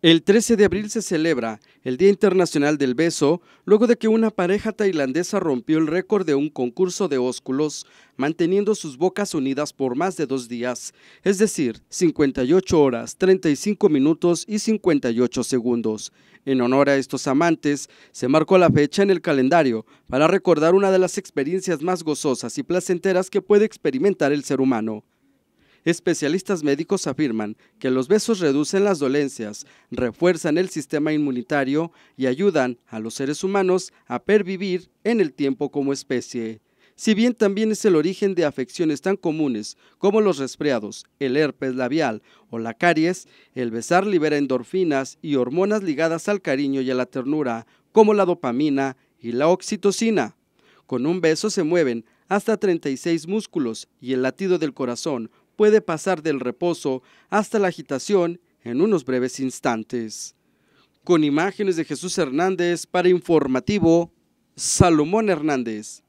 El 13 de abril se celebra el Día Internacional del Beso, luego de que una pareja tailandesa rompió el récord de un concurso de ósculos, manteniendo sus bocas unidas por más de dos días, es decir, 58 horas, 35 minutos y 58 segundos. En honor a estos amantes, se marcó la fecha en el calendario para recordar una de las experiencias más gozosas y placenteras que puede experimentar el ser humano. Especialistas médicos afirman que los besos reducen las dolencias, refuerzan el sistema inmunitario y ayudan a los seres humanos a pervivir en el tiempo como especie. Si bien también es el origen de afecciones tan comunes como los resfriados, el herpes labial o la caries, el besar libera endorfinas y hormonas ligadas al cariño y a la ternura, como la dopamina y la oxitocina. Con un beso se mueven hasta 36 músculos y el latido del corazón puede pasar del reposo hasta la agitación en unos breves instantes. Con imágenes de Jesús Hernández para Informativo, Salomón Hernández.